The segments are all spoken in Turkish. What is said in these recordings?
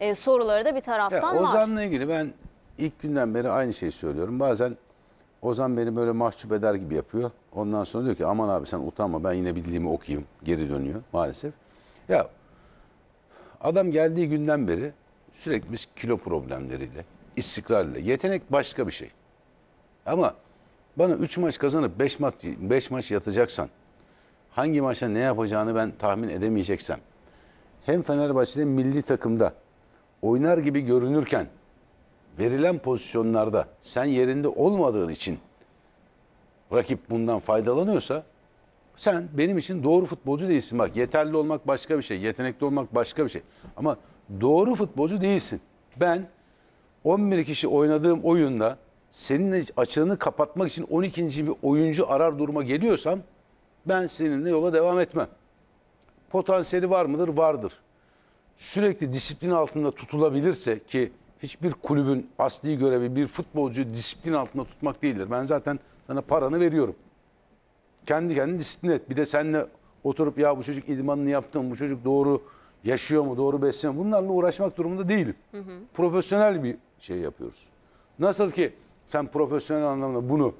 e, soruları da bir taraftan ya, Ozan'la var. ilgili ben ilk günden beri aynı şeyi söylüyorum. Bazen Ozan beni böyle mahcup eder gibi yapıyor. Ondan sonra diyor ki aman abi sen utanma ben yine bildiğimi okuyayım. Geri dönüyor maalesef. Ya adam geldiği günden beri sürekli biz kilo problemleriyle, istikrarla. Yetenek başka bir şey. Ama bana 3 maç kazanıp 5 maç beş maç yatacaksan hangi maçta ne yapacağını ben tahmin edemeyeceksem hem Fenerbahçe'de milli takımda oynar gibi görünürken verilen pozisyonlarda sen yerinde olmadığın için rakip bundan faydalanıyorsa sen benim için doğru futbolcu değilsin. Bak yeterli olmak başka bir şey, yetenekli olmak başka bir şey. Ama doğru futbolcu değilsin. Ben 11 kişi oynadığım oyunda senin açığını kapatmak için 12. bir oyuncu arar duruma geliyorsam ben seninle yola devam etmem. Potansiyeli var mıdır? Vardır sürekli disiplin altında tutulabilirse ki hiçbir kulübün asli görevi bir futbolcu disiplin altında tutmak değildir. Ben zaten sana paranı veriyorum. Kendi kendini disiplin et. Bir de seninle oturup ya bu çocuk idmanını yaptı mı, bu çocuk doğru yaşıyor mu, doğru besleniyor mu? Bunlarla uğraşmak durumunda değilim. Hı hı. Profesyonel bir şey yapıyoruz. Nasıl ki sen profesyonel anlamda bunu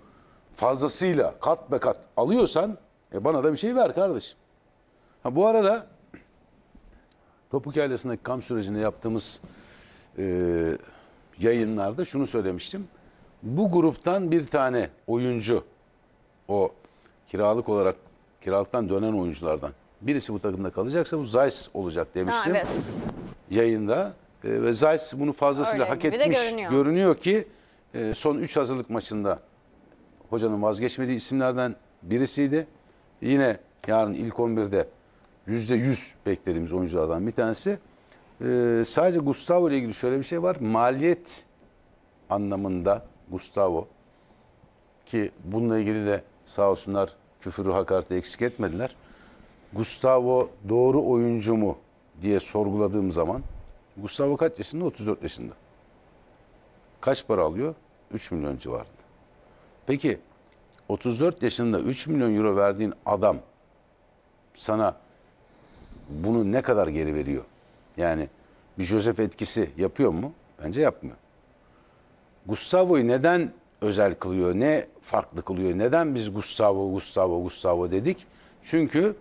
fazlasıyla kat be kat alıyorsan e bana da bir şey ver kardeşim. Ha, bu arada Topuk Yaylası'ndaki kamp sürecinde yaptığımız e, yayınlarda şunu söylemiştim. Bu gruptan bir tane oyuncu o kiralık olarak kiralıktan dönen oyunculardan birisi bu takımda kalacaksa bu Zayis olacak demiştim. Ha, evet. Yayında e, ve Zayis bunu fazlasıyla Öyle hak etmiş görünüyor. görünüyor ki e, son 3 hazırlık maçında hocanın vazgeçmediği isimlerden birisiydi. Yine yarın ilk 11'de %100 beklediğimiz oyunculardan bir tanesi. Ee, sadece Gustavo ile ilgili şöyle bir şey var. Maliyet anlamında Gustavo ki bununla ilgili de sağ olsunlar küfürü hakareti eksik etmediler. Gustavo doğru oyuncu mu diye sorguladığım zaman Gustavo kaç yaşında? 34 yaşında. Kaç para alıyor? 3 milyon civarında. Peki 34 yaşında 3 milyon euro verdiğin adam sana bunu ne kadar geri veriyor? Yani bir Joseph etkisi yapıyor mu? Bence yapmıyor. Gustavo'yu neden özel kılıyor? Ne farklı kılıyor? Neden biz Gustavo, Gustavo, Gustavo dedik? Çünkü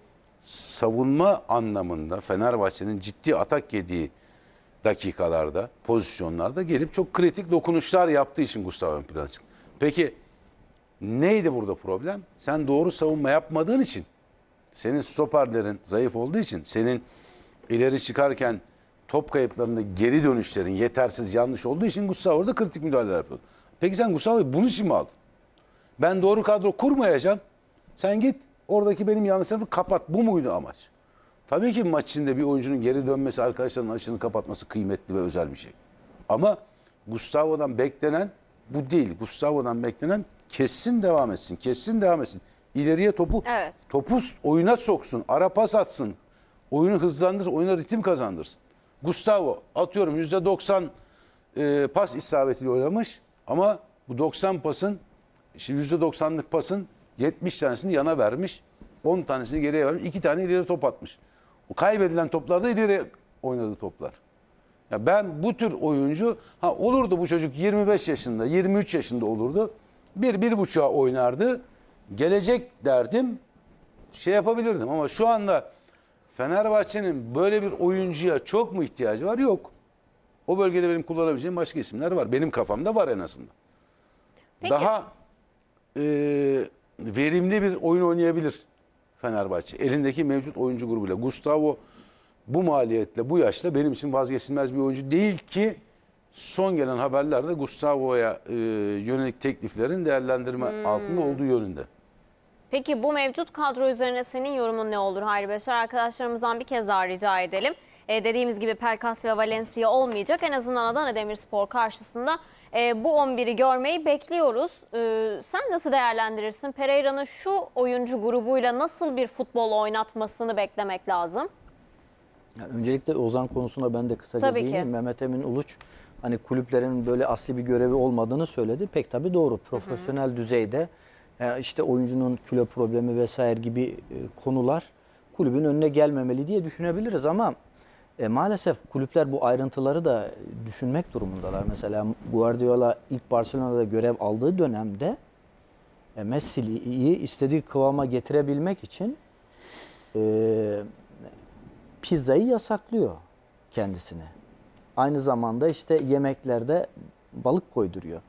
savunma anlamında Fenerbahçe'nin ciddi atak yediği dakikalarda, pozisyonlarda gelip çok kritik dokunuşlar yaptığı için Gustavo ön plana çıktı. Peki neydi burada problem? Sen doğru savunma yapmadığın için senin stoperlerin zayıf olduğu için senin ileri çıkarken top kayıplarında geri dönüşlerin yetersiz yanlış olduğu için Gustavo orada kritik müdahaleler yapıyor. Peki sen Gustavo'yu bunun için mi aldın? Ben doğru kadro kurmayacağım. Sen git oradaki benim yanlışlarımı kapat. Bu muydu amaç? Tabii ki maç içinde bir oyuncunun geri dönmesi, arkadaşlarının açığını kapatması kıymetli ve özel bir şey. Ama Gustavo'dan beklenen bu değil. Gustavo'dan beklenen kesin devam etsin, kesin devam etsin ileriye topu evet. topu oyuna soksun, ara pas atsın. Oyunu hızlandırsın, oyuna ritim kazandırsın. Gustavo atıyorum %90 e, pas isabetiyle oynamış ama bu 90 pasın şimdi %90'lık pasın 70 tanesini yana vermiş. 10 tanesini geriye vermiş. 2 tane ileri top atmış. O kaybedilen toplarda ileri oynadığı toplar. Ya ben bu tür oyuncu ha olurdu bu çocuk 25 yaşında, 23 yaşında olurdu. Bir, bir buçuğa oynardı gelecek derdim şey yapabilirdim ama şu anda Fenerbahçe'nin böyle bir oyuncuya çok mu ihtiyacı var? Yok. O bölgede benim kullanabileceğim başka isimler var. Benim kafamda var en azından. Peki. Daha e, verimli bir oyun oynayabilir Fenerbahçe. Elindeki mevcut oyuncu grubuyla. Gustavo bu maliyetle, bu yaşla benim için vazgeçilmez bir oyuncu değil ki son gelen haberlerde Gustavo'ya e, yönelik tekliflerin değerlendirme hmm. altında olduğu yönünde. Peki bu mevcut kadro üzerine senin yorumun ne olur Hayri Beşer? Arkadaşlarımızdan bir kez daha rica edelim. E, dediğimiz gibi Pelkas ve Valencia olmayacak. En azından Adana Demirspor karşısında e, bu 11'i görmeyi bekliyoruz. E, sen nasıl değerlendirirsin? Pereira'nın şu oyuncu grubuyla nasıl bir futbol oynatmasını beklemek lazım? Ya öncelikle Ozan konusunda ben de kısaca Tabii değineyim. Mehmet Emin Uluç hani kulüplerin böyle asli bir görevi olmadığını söyledi. Pek tabii doğru. Profesyonel hı hı. düzeyde yani işte oyuncunun kilo problemi vesaire gibi e, konular kulübün önüne gelmemeli diye düşünebiliriz ama e, maalesef kulüpler bu ayrıntıları da düşünmek durumundalar. Mesela Guardiola ilk Barcelona'da görev aldığı dönemde e, Messi'yi istediği kıvama getirebilmek için e, pizzayı yasaklıyor kendisine. Aynı zamanda işte yemeklerde balık koyduruyor.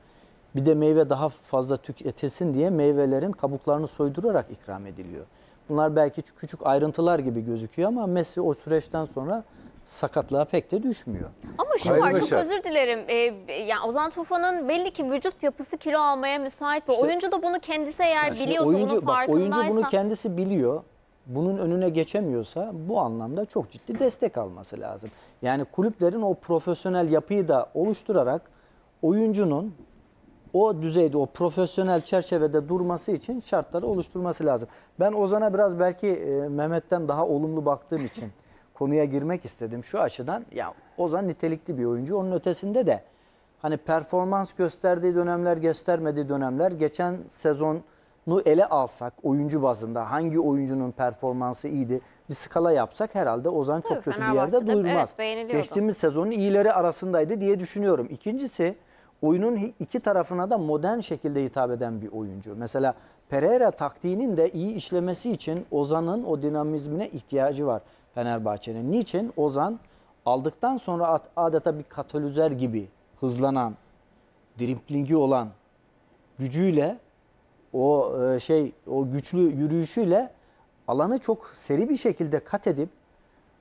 Bir de meyve daha fazla tüketilsin diye meyvelerin kabuklarını soydurarak ikram ediliyor. Bunlar belki küçük ayrıntılar gibi gözüküyor ama Messi o süreçten sonra sakatlığa pek de düşmüyor. Ama şu Hayır var çok özür dilerim. Ee, yani Ozan Tufan'ın belli ki vücut yapısı kilo almaya müsait. İşte- oyuncu da bunu kendisi eğer biliyorsa oyuncu, bunun bak, oyuncu bunu kendisi biliyor. Bunun önüne geçemiyorsa bu anlamda çok ciddi destek alması lazım. Yani kulüplerin o profesyonel yapıyı da oluşturarak oyuncunun o düzeyde, o profesyonel çerçevede durması için şartları oluşturması lazım. Ben Ozan'a biraz belki e, Mehmet'ten daha olumlu baktığım için konuya girmek istedim. Şu açıdan ya Ozan nitelikli bir oyuncu. Onun ötesinde de hani performans gösterdiği dönemler, göstermediği dönemler geçen sezonu ele alsak oyuncu bazında hangi oyuncunun performansı iyiydi bir skala yapsak herhalde Ozan çok Tabii, kötü bir yerde duyulmaz. Evet, Geçtiğimiz sezonun iyileri arasındaydı diye düşünüyorum. İkincisi oyunun iki tarafına da modern şekilde hitap eden bir oyuncu. Mesela Pereira taktiğinin de iyi işlemesi için Ozan'ın o dinamizmine ihtiyacı var Fenerbahçe'nin. Niçin? Ozan aldıktan sonra adeta bir katalizör gibi hızlanan, driplingi olan gücüyle o e, şey o güçlü yürüyüşüyle alanı çok seri bir şekilde kat edip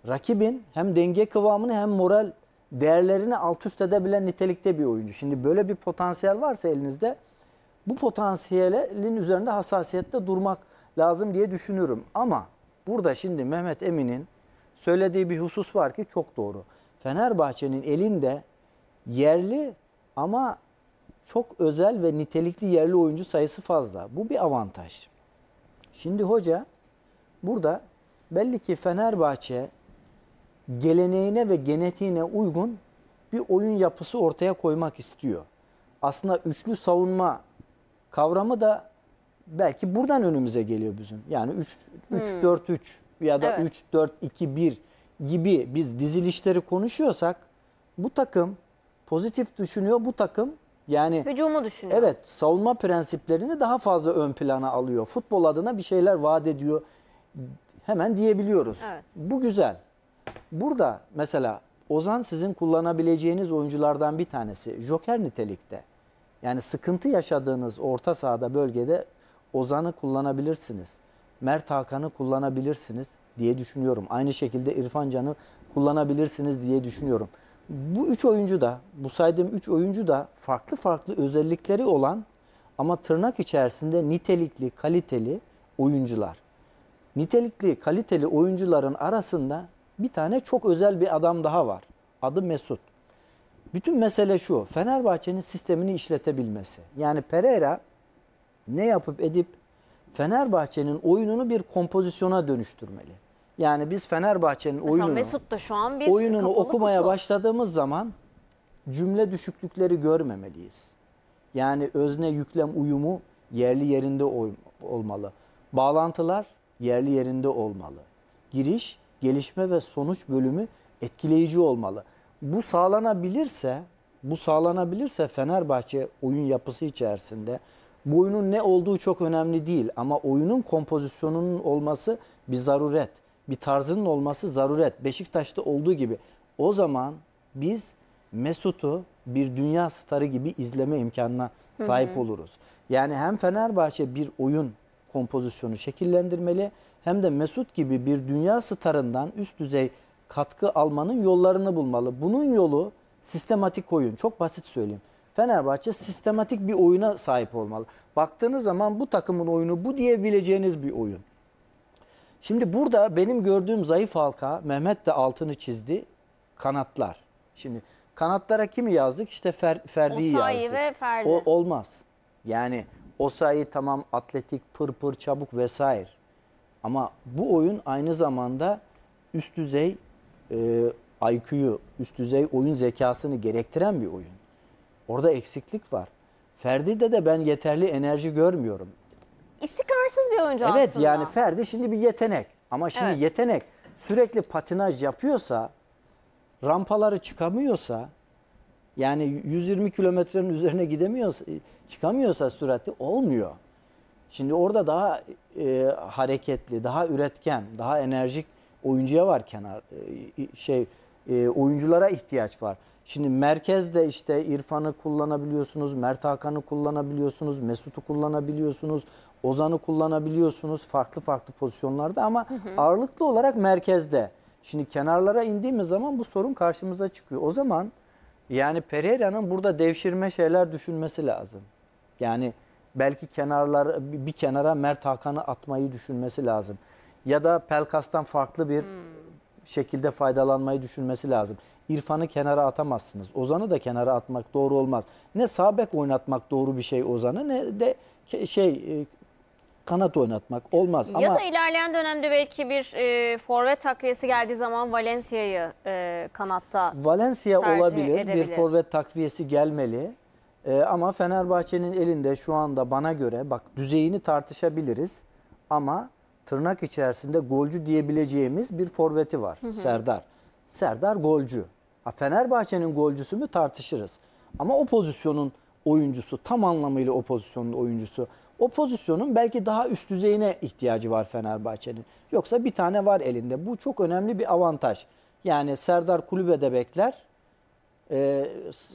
rakibin hem denge kıvamını hem moral değerlerini alt üst edebilen nitelikte bir oyuncu. Şimdi böyle bir potansiyel varsa elinizde bu potansiyelin üzerinde hassasiyette durmak lazım diye düşünüyorum. Ama burada şimdi Mehmet Emin'in söylediği bir husus var ki çok doğru. Fenerbahçe'nin elinde yerli ama çok özel ve nitelikli yerli oyuncu sayısı fazla. Bu bir avantaj. Şimdi hoca burada belli ki Fenerbahçe geleneğine ve genetiğine uygun bir oyun yapısı ortaya koymak istiyor. Aslında üçlü savunma kavramı da belki buradan önümüze geliyor bizim. Yani 3 3 4 3 ya da 3 4 2 1 gibi biz dizilişleri konuşuyorsak bu takım pozitif düşünüyor bu takım yani Hücumu düşünüyor. evet savunma prensiplerini daha fazla ön plana alıyor. Futbol adına bir şeyler vaat ediyor. Hemen diyebiliyoruz. Evet. Bu güzel. Burada mesela Ozan sizin kullanabileceğiniz oyunculardan bir tanesi. Joker nitelikte. Yani sıkıntı yaşadığınız orta sahada bölgede Ozan'ı kullanabilirsiniz. Mert Hakan'ı kullanabilirsiniz diye düşünüyorum. Aynı şekilde İrfan Can'ı kullanabilirsiniz diye düşünüyorum. Bu üç oyuncu da, bu saydığım üç oyuncu da farklı farklı özellikleri olan ama tırnak içerisinde nitelikli, kaliteli oyuncular. Nitelikli, kaliteli oyuncuların arasında bir tane çok özel bir adam daha var. Adı Mesut. Bütün mesele şu. Fenerbahçe'nin sistemini işletebilmesi. Yani Pereira ne yapıp edip Fenerbahçe'nin oyununu bir kompozisyona dönüştürmeli. Yani biz Fenerbahçe'nin oyununu Mesut da şu an bir oyununu okumaya kutu. başladığımız zaman cümle düşüklükleri görmemeliyiz. Yani özne yüklem uyumu yerli yerinde olmalı. Bağlantılar yerli yerinde olmalı. Giriş gelişme ve sonuç bölümü etkileyici olmalı. Bu sağlanabilirse, bu sağlanabilirse Fenerbahçe oyun yapısı içerisinde bu oyunun ne olduğu çok önemli değil ama oyunun kompozisyonunun olması bir zaruret. Bir tarzının olması zaruret. Beşiktaş'ta olduğu gibi. O zaman biz Mesut'u bir dünya starı gibi izleme imkanına sahip oluruz. Yani hem Fenerbahçe bir oyun kompozisyonu şekillendirmeli hem de Mesut gibi bir dünya starından üst düzey katkı almanın yollarını bulmalı. Bunun yolu sistematik oyun. Çok basit söyleyeyim. Fenerbahçe sistematik bir oyuna sahip olmalı. Baktığınız zaman bu takımın oyunu bu diyebileceğiniz bir oyun. Şimdi burada benim gördüğüm zayıf halka Mehmet de altını çizdi. Kanatlar. Şimdi kanatlara kimi yazdık? İşte Fer, Ferdi'yi yazdık. ve Ferdi. O, olmaz. Yani Osayi tamam atletik, pır pır, çabuk vesaire. Ama bu oyun aynı zamanda üst düzey e, IQ'yu, üst düzey oyun zekasını gerektiren bir oyun. Orada eksiklik var. Ferdi'de de ben yeterli enerji görmüyorum. İstikrarsız bir oyuncu evet, aslında. Evet yani Ferdi şimdi bir yetenek. Ama şimdi evet. yetenek sürekli patinaj yapıyorsa, rampaları çıkamıyorsa, yani 120 kilometrenin üzerine gidemiyorsa, çıkamıyorsa sürati olmuyor. Şimdi orada daha e, hareketli, daha üretken, daha enerjik oyuncuya var kenar e, şey e, oyunculara ihtiyaç var. Şimdi merkezde işte İrfan'ı kullanabiliyorsunuz, Mert Hakan'ı kullanabiliyorsunuz, Mesut'u kullanabiliyorsunuz, Ozan'ı kullanabiliyorsunuz farklı farklı pozisyonlarda ama hı hı. ağırlıklı olarak merkezde. Şimdi kenarlara indiğimiz zaman bu sorun karşımıza çıkıyor. O zaman yani Pereira'nın burada devşirme şeyler düşünmesi lazım. Yani belki kenarlar bir kenara Mert Hakan'ı atmayı düşünmesi lazım. Ya da Pelkas'tan farklı bir hmm. şekilde faydalanmayı düşünmesi lazım. İrfan'ı kenara atamazsınız. Ozan'ı da kenara atmak doğru olmaz. Ne sabek oynatmak doğru bir şey Ozan'ı ne de şey e, kanat oynatmak olmaz. Ya Ama, da ilerleyen dönemde belki bir e, forvet takviyesi geldiği zaman Valencia'yı e, kanatta Valencia olabilir. Edebilir. Bir forvet takviyesi gelmeli. E, ama Fenerbahçe'nin elinde şu anda bana göre bak düzeyini tartışabiliriz ama tırnak içerisinde golcü diyebileceğimiz bir forveti var hı hı. Serdar. Serdar golcü. Ha, Fenerbahçe'nin golcüsü mü tartışırız. Ama o pozisyonun oyuncusu tam anlamıyla o pozisyonun oyuncusu. O pozisyonun belki daha üst düzeyine ihtiyacı var Fenerbahçe'nin. Yoksa bir tane var elinde. Bu çok önemli bir avantaj. Yani Serdar kulübede bekler e,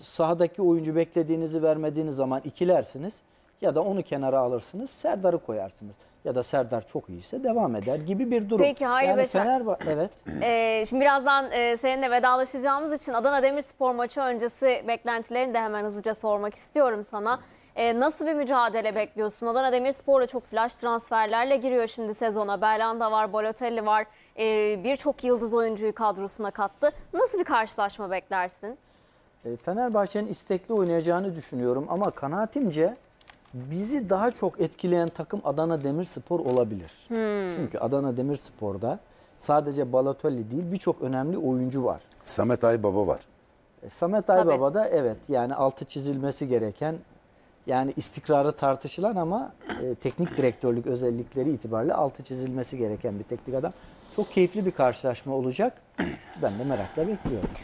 sahadaki oyuncu beklediğinizi vermediğiniz zaman ikilersiniz. Ya da onu kenara alırsınız, Serdar'ı koyarsınız. Ya da Serdar çok iyiyse devam eder gibi bir durum. Peki Hayri yani Beşer. Fenerbahçe, evet. Ee, şimdi birazdan e, seninle vedalaşacağımız için Adana Demirspor maçı öncesi beklentilerini de hemen hızlıca sormak istiyorum sana. E, nasıl bir mücadele bekliyorsun? Adana Demirspor da çok flash transferlerle giriyor şimdi sezona. Berlanda var, Balotelli var. E, Birçok yıldız oyuncuyu kadrosuna kattı. Nasıl bir karşılaşma beklersin? E, Fenerbahçe'nin istekli oynayacağını düşünüyorum ama kanaatimce bizi daha çok etkileyen takım Adana Demirspor olabilir. Hmm. Çünkü Adana Demirspor'da sadece Balotelli değil birçok önemli oyuncu var. Samet Aybaba var. E, Samet Aybaba da evet yani altı çizilmesi gereken yani istikrarı tartışılan ama e, teknik direktörlük özellikleri itibariyle altı çizilmesi gereken bir teknik adam. Çok keyifli bir karşılaşma olacak. Ben de merakla bekliyorum.